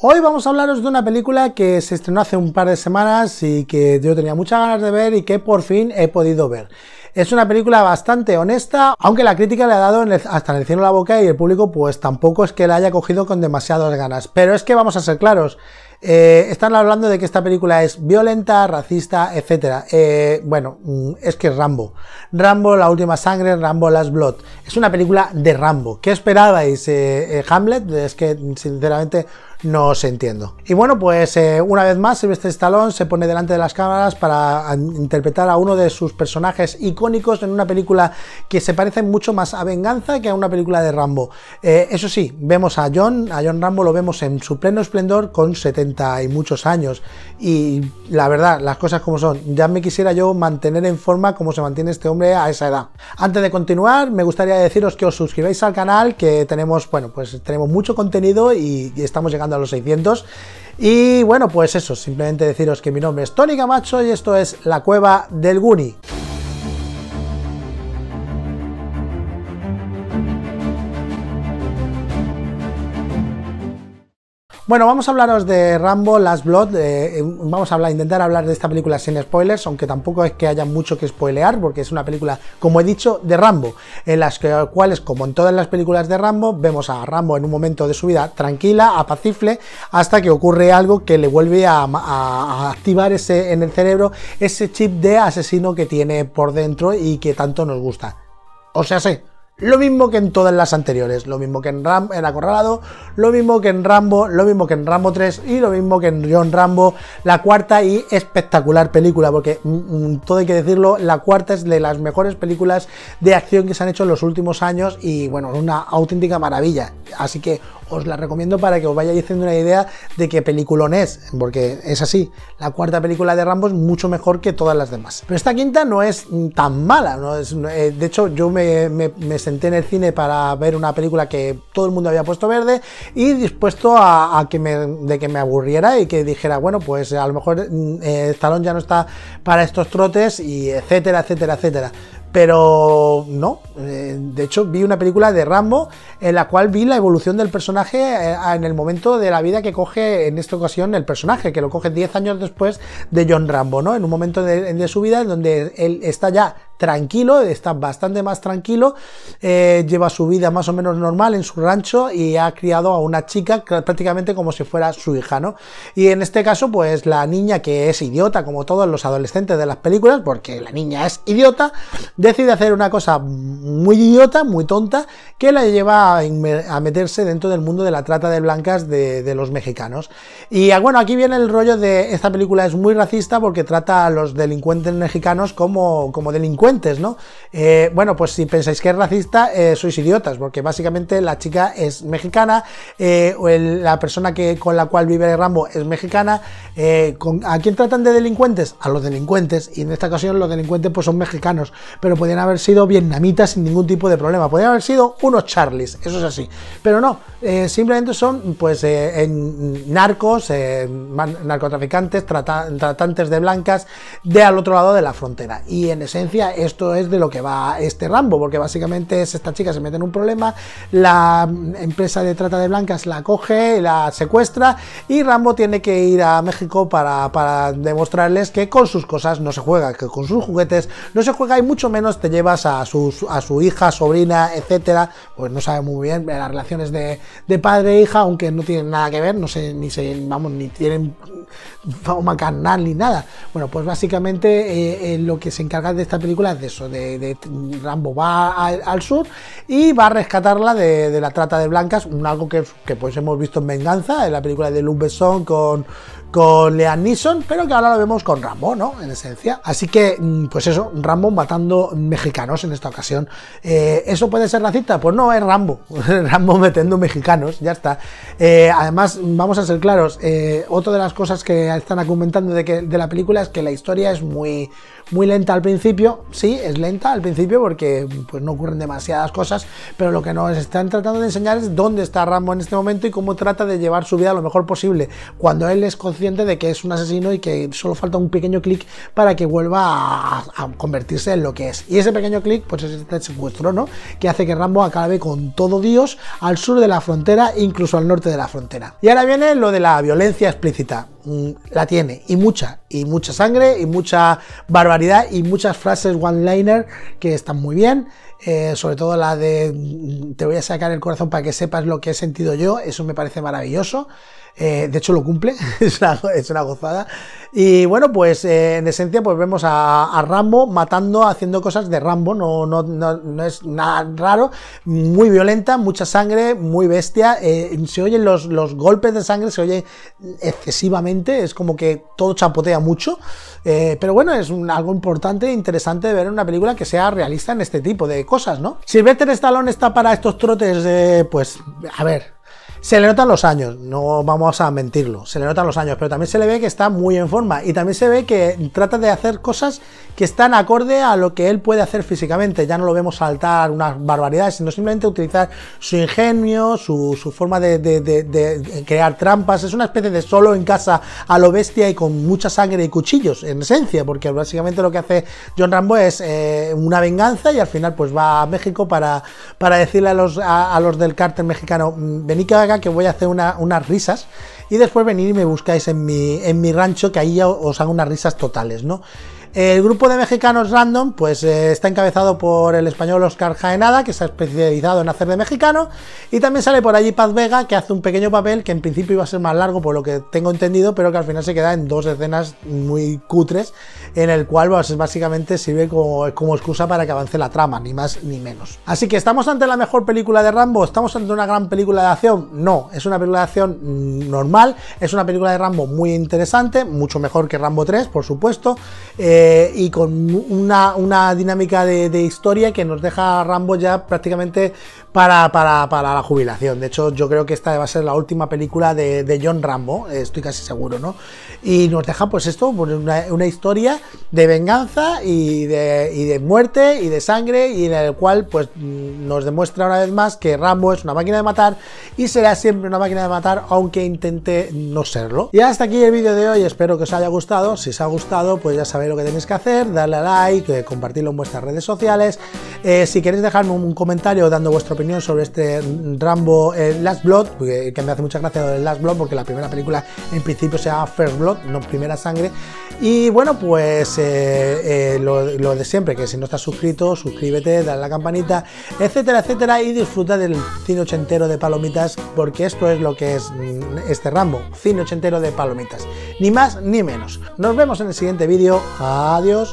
Hoy vamos a hablaros de una película que se estrenó hace un par de semanas y que yo tenía muchas ganas de ver y que por fin he podido ver. Es una película bastante honesta, aunque la crítica le ha dado hasta en el cielo la boca y el público pues tampoco es que la haya cogido con demasiadas ganas. Pero es que vamos a ser claros, eh, están hablando de que esta película es violenta, racista, etc. Eh, bueno, mm, es que es Rambo. Rambo, La Última Sangre, Rambo, Last Blood. Es una película de Rambo. ¿Qué esperabais, eh, Hamlet? Es que sinceramente no os entiendo. Y bueno, pues una vez más, Sylvester Stallone se pone delante de las cámaras para interpretar a uno de sus personajes icónicos en una película que se parece mucho más a Venganza que a una película de Rambo. Eh, eso sí, vemos a John, a John Rambo lo vemos en su pleno esplendor con 70 y muchos años. Y la verdad, las cosas como son, ya me quisiera yo mantener en forma como se mantiene este hombre a esa edad. Antes de continuar, me gustaría deciros que os suscribáis al canal, que tenemos, bueno, pues tenemos mucho contenido y, estamos llegando a los 600. Y bueno, pues eso, simplemente deciros que mi nombre es Tony Camacho y esto es La Cueva del Guni. Bueno, vamos a hablaros de Rambo Last Blood. Eh, eh, vamos a hablar, intentar hablar de esta película sin spoilers, aunque tampoco es que haya mucho que spoilear, porque es una película, como he dicho, de Rambo, en las cuales, como en todas las películas de Rambo, vemos a Rambo en un momento de su vida tranquila, apacifle, hasta que ocurre algo que le vuelve a, activar ese, en el cerebro ese chip de asesino que tiene por dentro y que tanto nos gusta. O sea, sí. Lo mismo que en todas las anteriores, lo mismo que en, Ram en Acorralado, lo mismo que en Rambo, lo mismo que en Rambo 3 y lo mismo que en John Rambo, la cuarta y espectacular película, porque mm, mm, todo hay que decirlo, la cuarta es de las mejores películas de acción que se han hecho en los últimos años y bueno, una auténtica maravilla. Así que os la recomiendo para que os vayáis diciendo una idea de qué peliculón es, porque es así. La cuarta película de Rambo es mucho mejor que todas las demás. Pero esta quinta no es tan mala. No eh, de hecho, yo me, senté en el cine para ver una película que todo el mundo había puesto verde y dispuesto a, que me, que me aburriera y que dijera, bueno, pues a lo mejor mm, eh, Stallone ya no está para estos trotes y etcétera, etcétera, etcétera pero no. Eh, de hecho, vi una película de Rambo en la cual vi la evolución del personaje eh, en el momento de la vida que coge en esta ocasión el personaje, que lo coge 10 años después de John Rambo, ¿no? En un momento de, de su vida en donde él está ya tranquilo, está bastante más tranquilo, eh, lleva su vida más o menos normal en su rancho y ha criado a una chica prácticamente como si fuera su hija, ¿no? Y en este caso, pues la niña que es idiota, como todos los adolescentes de las películas, porque la niña es idiota, decide hacer una cosa muy idiota, muy tonta, que la lleva a, meterse dentro del mundo de la trata de blancas de, de los mexicanos. Y ah, bueno, aquí viene el rollo de esta película es muy racista porque trata a los delincuentes mexicanos como, como delincuentes ¿no? Eh, bueno, pues si pensáis que es racista, eh, sois idiotas, porque básicamente la chica es mexicana, eh, o la persona que, con la cual vive Rambo es mexicana. ¿A quién tratan de delincuentes? A los delincuentes, y en esta ocasión los delincuentes pues son mexicanos, pero podrían haber sido vietnamitas sin ningún tipo de problema, podrían haber sido unos charlies, eso es así, pero no, simplemente son pues narcos, narcotraficantes, tratantes de blancas de al otro lado de la frontera, y en esencia esto es de lo que va este Rambo, porque básicamente es esta chica se mete en un problema, la empresa de trata de blancas la coge, la secuestra y Rambo tiene que ir a México para, demostrarles que con sus cosas no se juega, que con sus juguetes no se juega y mucho menos te llevas a, sus, a su hija, sobrina, etcétera, pues no sabe muy bien las relaciones de, padre e hija, aunque no tienen nada que ver, no sé, ni se, vamos, ni tienen fama carnal ni nada. Bueno, pues básicamente eh, eh, lo que se encarga de esta película de eso, de, Rambo va al, sur y va a rescatarla de, la trata de blancas, un algo que, pues hemos visto en Venganza, en la película de Lou Besson con, con Leon Neeson, pero que ahora lo vemos con Rambo, ¿no? En esencia. Así que, mm, pues eso, Rambo matando mexicanos en esta ocasión. Eh, ¿Eso puede ser la cita? Pues no, es Rambo. Rambo metiendo mexicanos, ya está. Eh, además, vamos a ser claros, eh, otra de las cosas que están comentando de, de la película es que la historia es muy, muy lenta al principio, sí, es lenta al principio porque pues, no ocurren demasiadas cosas, pero lo que nos están tratando de enseñar es dónde está Rambo en este momento y cómo trata de llevar su vida lo mejor posible, cuando él es consciente de que es un asesino y que solo falta un pequeño clic para que vuelva a, convertirse en lo que es. Y ese pequeño clic, pues es este secuestro, ¿no? Que hace que Rambo acabe con todo Dios al sur de la frontera, incluso al norte de la frontera. Y ahora viene lo de la violencia explícita. Mm, la tiene, y mucha, y mucha sangre, y mucha barbaridad, y muchas frases one-liner que están muy bien. Eh, sobre todo la de mm, te voy a sacar el corazón para que sepas lo que he sentido yo, eso me parece maravilloso. Eh, de hecho lo cumple, es, una, gozada. Y bueno, pues eh, en esencia pues vemos a, Rambo matando, haciendo cosas de Rambo, no, no, no, es nada raro, muy violenta, mucha sangre, muy bestia, se oyen los, golpes de sangre, se oyen excesivamente, es como que todo chapotea mucho, pero bueno, es algo importante e interesante de ver una película que sea realista en este tipo de cosas, ¿no? Si Better Stallone está para estos trotes pues, a ver, se le notan los años, no vamos a mentirlo, se le notan los años, pero también se le ve que está muy en forma y también se ve que trata de hacer cosas que están acorde a lo que él puede hacer físicamente. Ya no lo vemos saltar unas barbaridades, sino simplemente utilizar su ingenio, su, forma de, crear trampas. Es una especie de solo en casa a lo bestia y con mucha sangre y cuchillos, en esencia, porque básicamente lo que hace John Rambo es eh, una venganza y al final pues va a México para, para decirle a los, a, los del cártel mexicano, mm, vení que voy a hacer unas risas y después venir y me buscáis en mi, en mi rancho que ahí os hago unas risas totales, ¿no? El grupo de mexicanos random, pues eh, está encabezado por el español Oscar Jaenada, que se ha especializado en hacer de mexicano, y también sale por allí Paz Vega, que hace un pequeño papel que en principio iba a ser más largo, por lo que tengo entendido, pero que al final se queda en dos escenas muy cutres, en el cual pues, básicamente sirve como, como excusa para que avance la trama, ni más ni menos. Así que estamos ante la mejor película de Rambo, estamos ante una gran película de acción, no, es una película de acción mm, normal, es una película de Rambo muy interesante, mucho mejor que Rambo 3, por supuesto. Eh, y con una, dinámica de, historia que nos deja Rambo ya prácticamente para, la jubilación. De hecho, yo creo que esta va a ser la última película de, John Rambo, estoy casi seguro, ¿no? Y nos deja pues esto, pues, una, historia de venganza y de, de muerte y de sangre y en el cual pues nos demuestra una vez más que Rambo es una máquina de matar y será siempre una máquina de matar aunque intente no serlo. Y hasta aquí el vídeo de hoy, espero que os haya gustado. Si os ha gustado, pues ya sabéis lo que tenéis que hacer, darle a like, eh, compartirlo en vuestras redes sociales. Eh, si queréis dejarme un comentario dando vuestra opinión sobre este Rambo eh, Last Blood, que, me hace mucha gracia el Last Blood porque la primera película en principio se llama First Blood, no Primera Sangre. Y bueno, pues lo, de siempre, que si no estás suscrito, suscríbete, dale a la campanita, etcétera, etcétera, y disfruta del cine ochentero de palomitas, porque esto es lo que es mm, este Rambo, cine ochentero de palomitas. Ni más ni menos. Nos vemos en el siguiente vídeo. Adiós.